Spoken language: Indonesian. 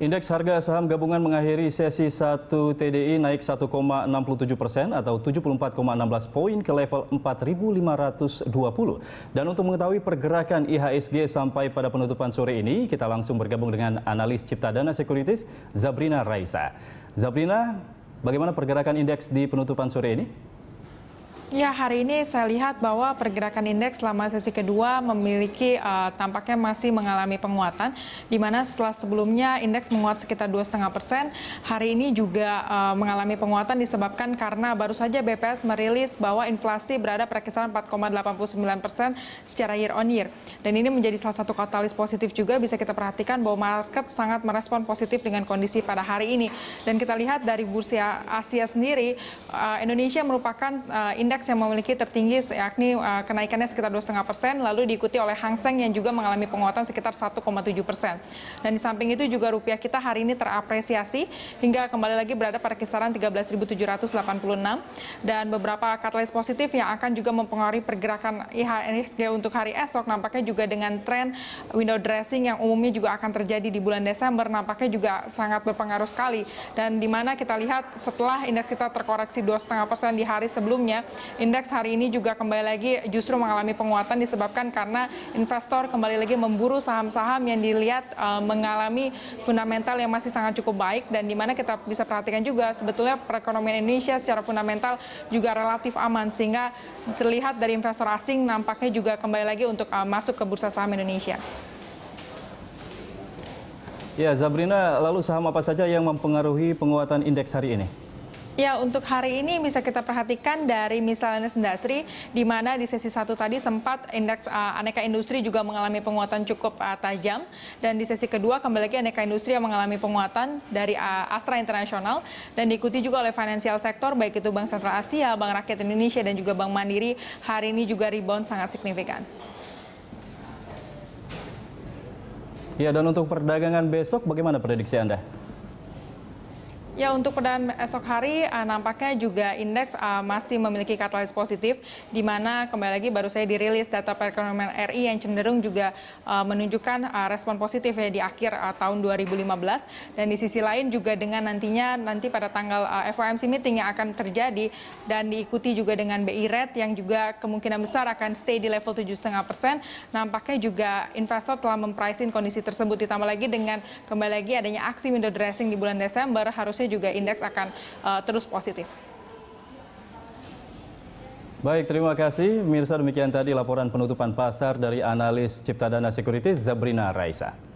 Indeks harga saham gabungan mengakhiri sesi 1 TDI naik 1,67 persen atau 74,16 poin ke level 4.520. Dan untuk mengetahui pergerakan IHSG sampai pada penutupan sore ini, kita langsung bergabung dengan analis cipta dana sekuritis Zabrina Raisa. Zabrina, bagaimana pergerakan indeks di penutupan sore ini? Ya, hari ini saya lihat bahwa pergerakan indeks selama sesi kedua memiliki uh, tampaknya masih mengalami penguatan, di mana setelah sebelumnya indeks menguat sekitar dua 2,5 persen, hari ini juga uh, mengalami penguatan disebabkan karena baru saja BPS merilis bahwa inflasi berada pada kisaran 4,89 persen secara year on year. Dan ini menjadi salah satu katalis positif juga bisa kita perhatikan bahwa market sangat merespon positif dengan kondisi pada hari ini. Dan kita lihat dari bursa Asia sendiri, uh, Indonesia merupakan uh, indeks indeks yang memiliki tertinggi yakni uh, kenaikannya sekitar 2,5 persen, lalu diikuti oleh Hang Seng yang juga mengalami penguatan sekitar 1,7 persen. Dan di samping itu juga rupiah kita hari ini terapresiasi hingga kembali lagi berada pada kisaran 13.786 dan beberapa katalis positif yang akan juga mempengaruhi pergerakan IHSG untuk hari esok nampaknya juga dengan tren window dressing yang umumnya juga akan terjadi di bulan Desember nampaknya juga sangat berpengaruh sekali dan di mana kita lihat setelah indeks kita terkoreksi 2,5 persen di hari sebelumnya Indeks hari ini juga kembali lagi justru mengalami penguatan disebabkan karena investor kembali lagi memburu saham-saham yang dilihat uh, mengalami fundamental yang masih sangat cukup baik dan di mana kita bisa perhatikan juga sebetulnya perekonomian Indonesia secara fundamental juga relatif aman sehingga terlihat dari investor asing nampaknya juga kembali lagi untuk uh, masuk ke bursa saham Indonesia. Ya, Zabrina, lalu saham apa saja yang mempengaruhi penguatan indeks hari ini? Ya, untuk hari ini bisa kita perhatikan dari misalnya industri, di mana di sesi satu tadi sempat indeks uh, aneka industri juga mengalami penguatan cukup uh, tajam, dan di sesi kedua kembali lagi aneka industri yang mengalami penguatan dari uh, Astra Internasional, dan diikuti juga oleh finansial sektor, baik itu Bank Sentral Asia, Bank Rakyat Indonesia, dan juga Bank Mandiri, hari ini juga rebound sangat signifikan. Ya, dan untuk perdagangan besok bagaimana prediksi Anda? Ya untuk perdaan esok hari uh, nampaknya juga indeks uh, masih memiliki katalis positif di mana kembali lagi baru saya dirilis data perekonomian RI yang cenderung juga uh, menunjukkan uh, respon positif ya di akhir uh, tahun 2015 dan di sisi lain juga dengan nantinya nanti pada tanggal uh, FOMC meeting yang akan terjadi dan diikuti juga dengan BI Rate yang juga kemungkinan besar akan stay di level 7,5 persen nampaknya juga investor telah mempricing kondisi tersebut ditambah lagi dengan kembali lagi adanya aksi window dressing di bulan Desember harusnya juga indeks akan uh, terus positif. Baik, terima kasih. Mirsa demikian tadi laporan penutupan pasar dari analis Cipta Dana security Zabrina Raisa.